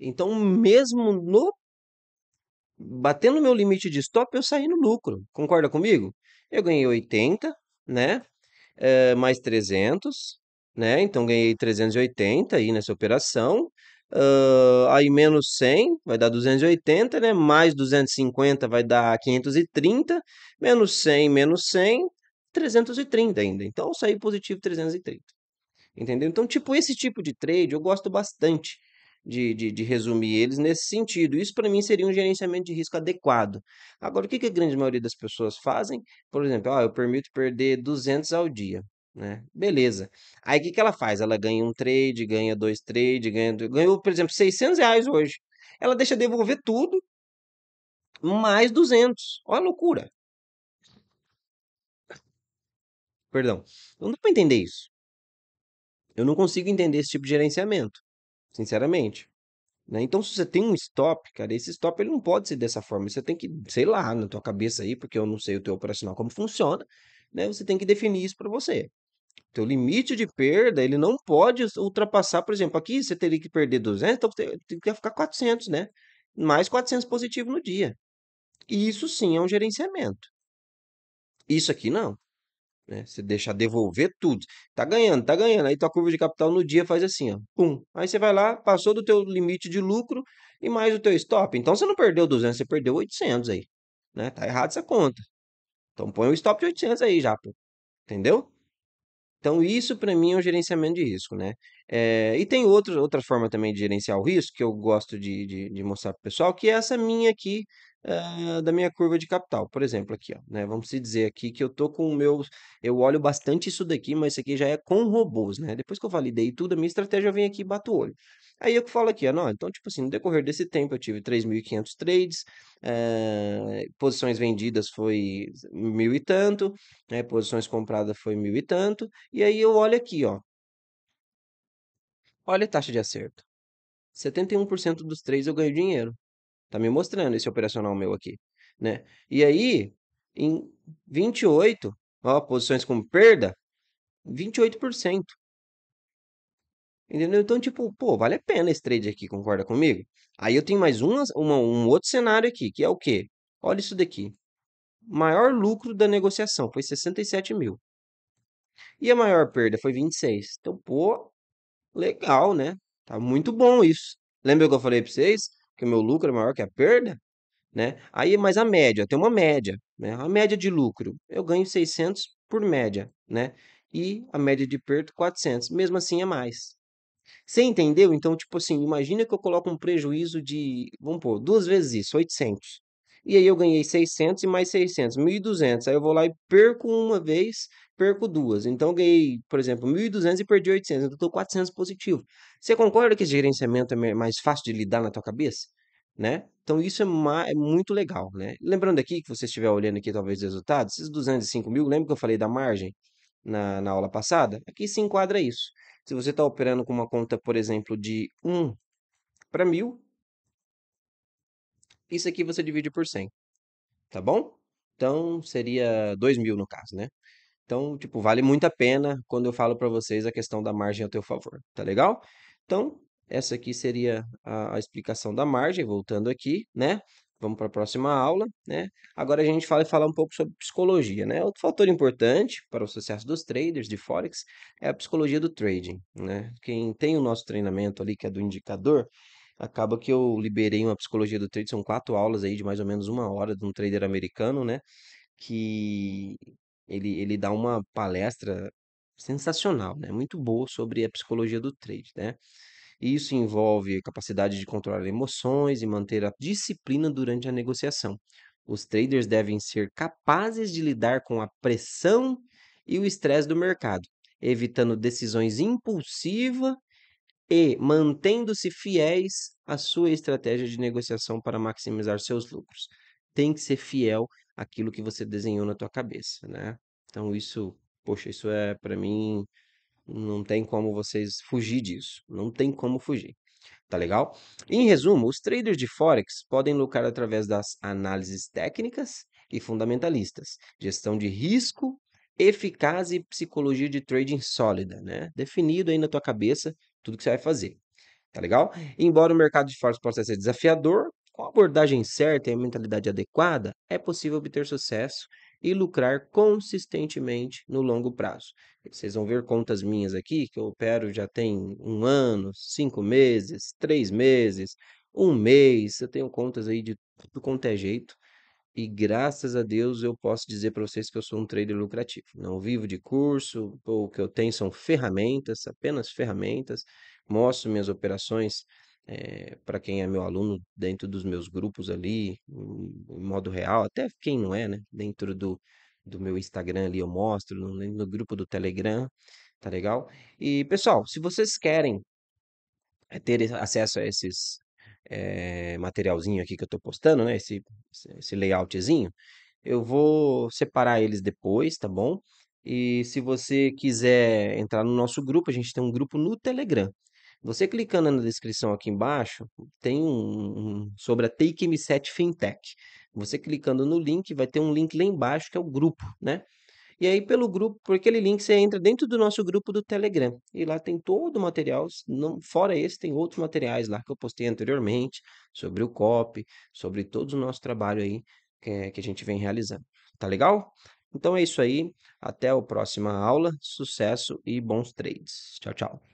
Então, mesmo no batendo o meu limite de stop, eu saí no lucro. Concorda comigo? Eu ganhei 80, né? É, mais 300, né? Então ganhei 380 aí nessa operação. Uh, aí menos 100 vai dar 280, né? Mais 250 vai dar 530, menos 100, menos 100, 330 ainda. Então eu saí positivo 330. Entendeu? Então, tipo, esse tipo de trade eu gosto bastante de, de, de resumir eles nesse sentido. Isso, para mim, seria um gerenciamento de risco adequado. Agora, o que, que a grande maioria das pessoas fazem? Por exemplo, ah, eu permito perder 200 ao dia. Né? Beleza. Aí o que, que ela faz? Ela ganha um trade, ganha dois trades, ganha... ganhou, por exemplo, 600 reais hoje. Ela deixa devolver tudo, mais 200. Olha a loucura. Perdão. eu Não dá para entender isso. Eu não consigo entender esse tipo de gerenciamento sinceramente. Né? Então, se você tem um stop, cara, esse stop ele não pode ser dessa forma. Você tem que, sei lá, na tua cabeça aí, porque eu não sei o teu operacional como funciona, né? Você tem que definir isso para você. Teu limite de perda, ele não pode ultrapassar, por exemplo, aqui você teria que perder 200, então você tem que ficar 400, né? Mais 400 positivo no dia. E isso sim é um gerenciamento. Isso aqui não. Né? Você deixa devolver tudo. Tá ganhando, tá ganhando. Aí tua curva de capital no dia faz assim, ó. Pum. Aí você vai lá, passou do teu limite de lucro e mais o teu stop. Então você não perdeu 200, você perdeu 800 aí, né? Tá errado essa conta. Então põe o stop de 800 aí já, pô. Entendeu? Então, isso para mim é um gerenciamento de risco, né? É, e tem outro, outra forma também de gerenciar o risco, que eu gosto de, de, de mostrar para o pessoal, que é essa minha aqui, uh, da minha curva de capital. Por exemplo, aqui, ó, né? Vamos dizer aqui que eu tô com o meu. Eu olho bastante isso daqui, mas isso aqui já é com robôs, né? Depois que eu validei tudo, a minha estratégia vem aqui e bato o olho. Aí eu falo aqui, ó, não, então, tipo assim, no decorrer desse tempo eu tive 3.500 trades, é, posições vendidas foi mil e tanto, né, posições compradas foi mil e tanto, e aí eu olho aqui, ó, olha a taxa de acerto. 71% dos trades eu ganho dinheiro. Tá me mostrando esse operacional meu aqui, né? E aí, em 28, ó, posições com perda, 28%. Entendeu? Então, tipo, pô, vale a pena esse trade aqui, concorda comigo? Aí eu tenho mais uma, uma, um outro cenário aqui, que é o quê? Olha isso daqui. Maior lucro da negociação foi 67 mil. E a maior perda foi 26. Então, pô, legal, né? Tá muito bom isso. Lembra que eu falei pra vocês que o meu lucro é maior que a perda? Né? Aí, mas a média, tem uma média. Né? A média de lucro, eu ganho 600 por média, né? E a média de perda, 400. Mesmo assim, é mais. Você entendeu? Então, tipo assim, imagina que eu coloco um prejuízo de, vamos pôr, duas vezes isso, 800. E aí eu ganhei 600 e mais 600, 1.200. Aí eu vou lá e perco uma vez, perco duas. Então eu ganhei, por exemplo, 1.200 e perdi 800. Então eu estou 400 positivo. Você concorda que esse gerenciamento é mais fácil de lidar na tua cabeça? Né? Então isso é, é, muito legal, né? Lembrando aqui que você estiver olhando aqui talvez os resultados, esses 205 mil, lembra que eu falei da margem na, na aula passada? Aqui se enquadra isso. Se você está operando com uma conta, por exemplo, de 1 para 1000, isso aqui você divide por 100, tá bom? Então, seria 2000 mil no caso, né? Então, tipo, vale muito a pena quando eu falo para vocês a questão da margem a teu favor, tá legal? Então, essa aqui seria a, a explicação da margem, voltando aqui, né? Vamos para a próxima aula, né? Agora a gente vai falar um pouco sobre psicologia, né? Outro fator importante para o sucesso dos traders de Forex é a psicologia do trading, né? Quem tem o nosso treinamento ali, que é do indicador, acaba que eu liberei uma psicologia do trading, são quatro aulas aí de mais ou menos uma hora de um trader americano, né? Que ele, ele dá uma palestra sensacional, né? Muito boa sobre a psicologia do trade, né? E isso envolve capacidade de controlar emoções e manter a disciplina durante a negociação. Os traders devem ser capazes de lidar com a pressão e o estresse do mercado, evitando decisões impulsivas e mantendo-se fiéis à sua estratégia de negociação para maximizar seus lucros. Tem que ser fiel àquilo que você desenhou na tua cabeça, né? Então isso, poxa, isso é para mim não tem como vocês fugir disso. Não tem como fugir. Tá uhum. legal? Em resumo, os traders de Forex podem lucrar através das análises técnicas e fundamentalistas, gestão de risco eficaz e psicologia de trading sólida, né? Definido aí na tua cabeça tudo que você vai fazer. Tá legal? Embora o mercado de Forex possa ser desafiador, com a abordagem certa e a mentalidade adequada, é possível obter sucesso e lucrar consistentemente no longo prazo. Vocês vão ver contas minhas aqui que eu opero já tem um ano, cinco meses, três meses, um mês. Eu tenho contas aí de tudo quanto é jeito. E graças a Deus eu posso dizer para vocês que eu sou um trader lucrativo. Não vivo de curso, o que eu tenho são ferramentas, apenas ferramentas. Mostro minhas operações eh, para quem é meu aluno dentro dos meus grupos ali, em modo real, até quem não é, né? Dentro do, do meu Instagram ali eu mostro, no, no grupo do Telegram, tá legal? E pessoal, se vocês querem eh, ter acesso a esses eh, materialzinho aqui que eu tô postando, né? esse esse layoutzinho, eu vou separar eles depois, tá bom? E se você quiser entrar no nosso grupo, a gente tem um grupo no Telegram. Você clicando na descrição aqui embaixo, tem um, um sobre a Take m 7 Fintech. Você clicando no link, vai ter um link lá embaixo que é o grupo, né? E aí, pelo grupo, por aquele link, você entra dentro do nosso grupo do Telegram. E lá tem todo o material, não, fora esse, tem outros materiais lá que eu postei anteriormente, sobre o COP, sobre todo o nosso trabalho aí que, que a gente vem realizando. Tá legal? Então é isso aí. Até a próxima aula. Sucesso e bons trades. Tchau, tchau.